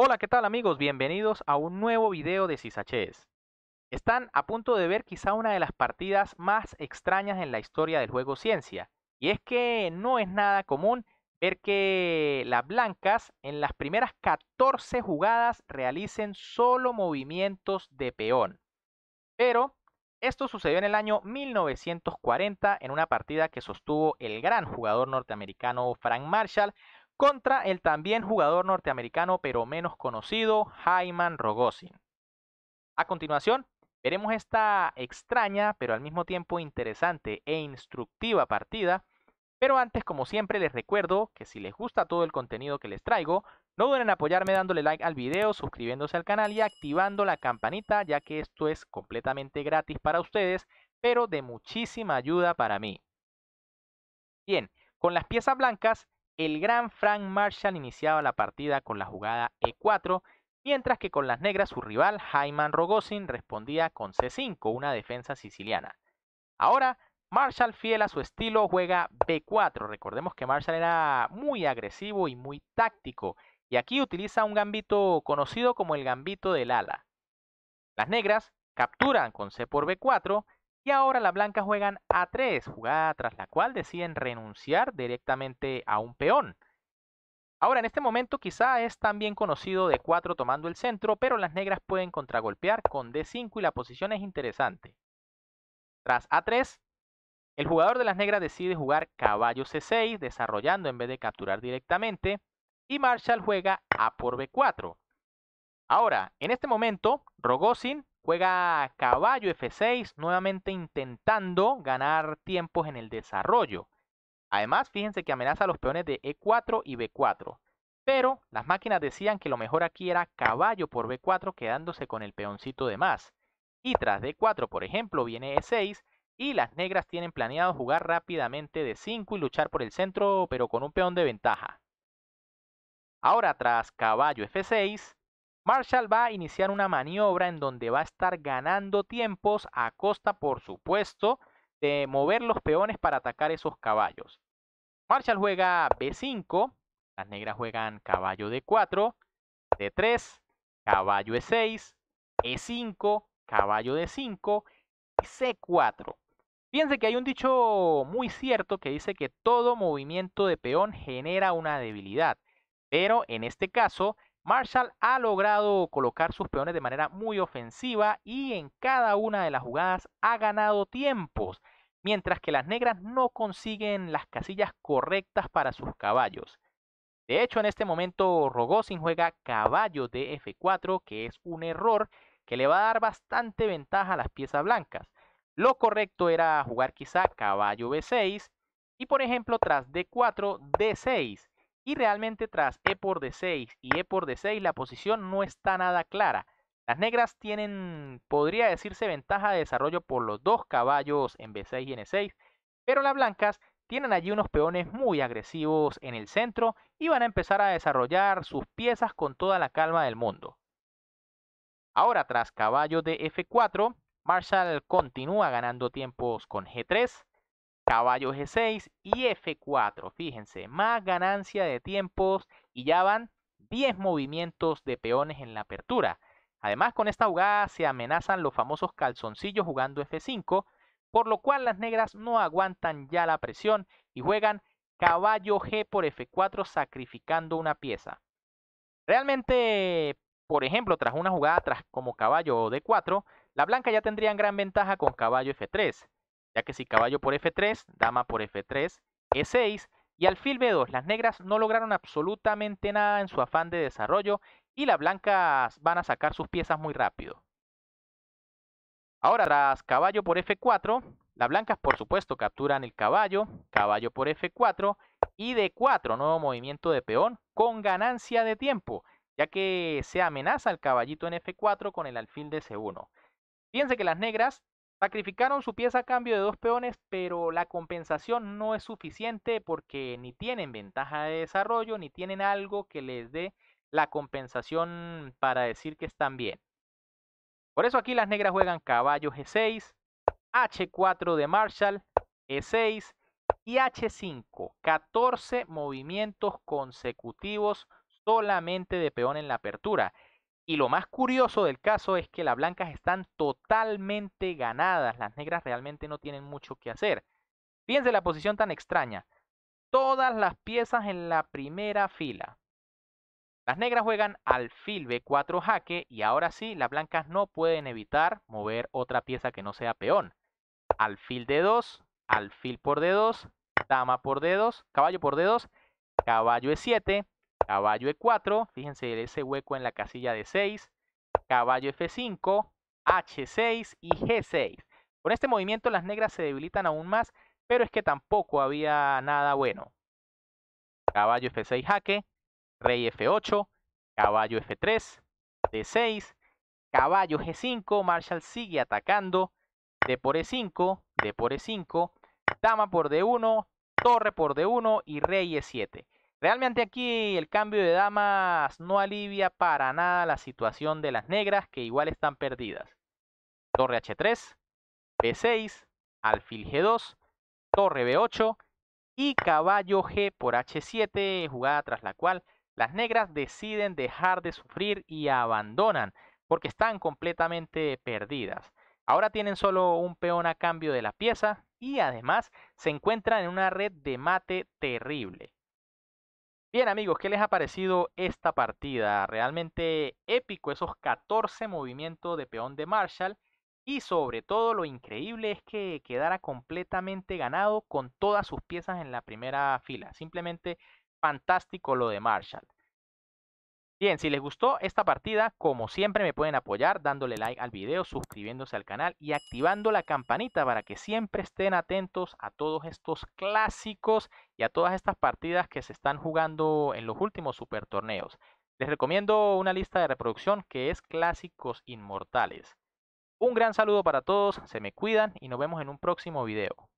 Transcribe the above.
Hola, ¿qué tal amigos? Bienvenidos a un nuevo video de Sisachés. Están a punto de ver quizá una de las partidas más extrañas en la historia del juego Ciencia, y es que no es nada común ver que las blancas en las primeras 14 jugadas realicen solo movimientos de peón. Pero esto sucedió en el año 1940 en una partida que sostuvo el gran jugador norteamericano Frank Marshall contra el también jugador norteamericano pero menos conocido, Hyman Rogozin. A continuación, veremos esta extraña pero al mismo tiempo interesante e instructiva partida, pero antes como siempre les recuerdo que si les gusta todo el contenido que les traigo, no duden en apoyarme dándole like al video, suscribiéndose al canal y activando la campanita ya que esto es completamente gratis para ustedes, pero de muchísima ayuda para mí. Bien, con las piezas blancas el gran Frank Marshall iniciaba la partida con la jugada E4, mientras que con las negras su rival Jaiman Rogozin respondía con C5, una defensa siciliana. Ahora, Marshall, fiel a su estilo, juega B4. Recordemos que Marshall era muy agresivo y muy táctico, y aquí utiliza un gambito conocido como el gambito del ala. Las negras capturan con C por B4 y ahora las blancas juegan a 3, jugada tras la cual deciden renunciar directamente a un peón. Ahora, en este momento quizá es también conocido de 4 tomando el centro, pero las negras pueden contragolpear con D5 y la posición es interesante. Tras A3, el jugador de las negras decide jugar caballo C6, desarrollando en vez de capturar directamente, y Marshall juega A por B4. Ahora, en este momento, Rogozin Juega caballo F6, nuevamente intentando ganar tiempos en el desarrollo. Además, fíjense que amenaza a los peones de E4 y B4. Pero las máquinas decían que lo mejor aquí era caballo por B4 quedándose con el peoncito de más. Y tras D4, por ejemplo, viene E6 y las negras tienen planeado jugar rápidamente d 5 y luchar por el centro pero con un peón de ventaja. Ahora tras caballo F6, Marshall va a iniciar una maniobra en donde va a estar ganando tiempos a costa, por supuesto, de mover los peones para atacar esos caballos. Marshall juega B5, las negras juegan caballo D4, D3, caballo E6, E5, caballo D5 y C4. Fíjense que hay un dicho muy cierto que dice que todo movimiento de peón genera una debilidad, pero en este caso Marshall ha logrado colocar sus peones de manera muy ofensiva y en cada una de las jugadas ha ganado tiempos, mientras que las negras no consiguen las casillas correctas para sus caballos. De hecho, en este momento Rogozin juega caballo de F4, que es un error que le va a dar bastante ventaja a las piezas blancas. Lo correcto era jugar quizá caballo B6 y por ejemplo tras D4, D6. Y realmente tras E por D6 y E por D6 la posición no está nada clara. Las negras tienen, podría decirse, ventaja de desarrollo por los dos caballos en B6 y en E6, pero las blancas tienen allí unos peones muy agresivos en el centro y van a empezar a desarrollar sus piezas con toda la calma del mundo. Ahora tras caballo de F4, Marshall continúa ganando tiempos con G3, caballo G6 y F4. Fíjense, más ganancia de tiempos y ya van 10 movimientos de peones en la apertura. Además, con esta jugada se amenazan los famosos calzoncillos jugando F5, por lo cual las negras no aguantan ya la presión y juegan caballo G por F4 sacrificando una pieza. Realmente, por ejemplo, tras una jugada como caballo D4, la blanca ya tendría gran ventaja con caballo F3 ya que si caballo por F3, dama por F3, E6 y alfil B2. Las negras no lograron absolutamente nada en su afán de desarrollo y las blancas van a sacar sus piezas muy rápido. Ahora tras caballo por F4, las blancas por supuesto capturan el caballo, caballo por F4 y D4, nuevo movimiento de peón con ganancia de tiempo, ya que se amenaza al caballito en F4 con el alfil de C1. Fíjense que las negras Sacrificaron su pieza a cambio de dos peones, pero la compensación no es suficiente porque ni tienen ventaja de desarrollo, ni tienen algo que les dé la compensación para decir que están bien. Por eso aquí las negras juegan caballo G6, H4 de Marshall, E6 y H5. 14 movimientos consecutivos solamente de peón en la apertura. Y lo más curioso del caso es que las blancas están totalmente ganadas. Las negras realmente no tienen mucho que hacer. Fíjense la posición tan extraña. Todas las piezas en la primera fila. Las negras juegan alfil B4 jaque y ahora sí, las blancas no pueden evitar mover otra pieza que no sea peón. Alfil D2, alfil por D2, dama por D2, caballo por D2, caballo E7, caballo E4, fíjense ese hueco en la casilla de 6, caballo F5, H6 y G6. Con este movimiento las negras se debilitan aún más, pero es que tampoco había nada bueno. Caballo F6 jaque, rey F8, caballo F3, D6, caballo G5, Marshall sigue atacando, D por E5, D por E5, dama por D1, torre por D1 y rey E7. Realmente aquí el cambio de damas no alivia para nada la situación de las negras que igual están perdidas. Torre H3, B6, alfil G2, torre B8 y caballo G por H7, jugada tras la cual las negras deciden dejar de sufrir y abandonan porque están completamente perdidas. Ahora tienen solo un peón a cambio de la pieza y además se encuentran en una red de mate terrible. Bien amigos, ¿qué les ha parecido esta partida? Realmente épico esos 14 movimientos de peón de Marshall y sobre todo lo increíble es que quedara completamente ganado con todas sus piezas en la primera fila. Simplemente fantástico lo de Marshall. Bien, si les gustó esta partida, como siempre me pueden apoyar dándole like al video, suscribiéndose al canal y activando la campanita para que siempre estén atentos a todos estos clásicos y a todas estas partidas que se están jugando en los últimos super torneos. Les recomiendo una lista de reproducción que es Clásicos Inmortales. Un gran saludo para todos, se me cuidan y nos vemos en un próximo video.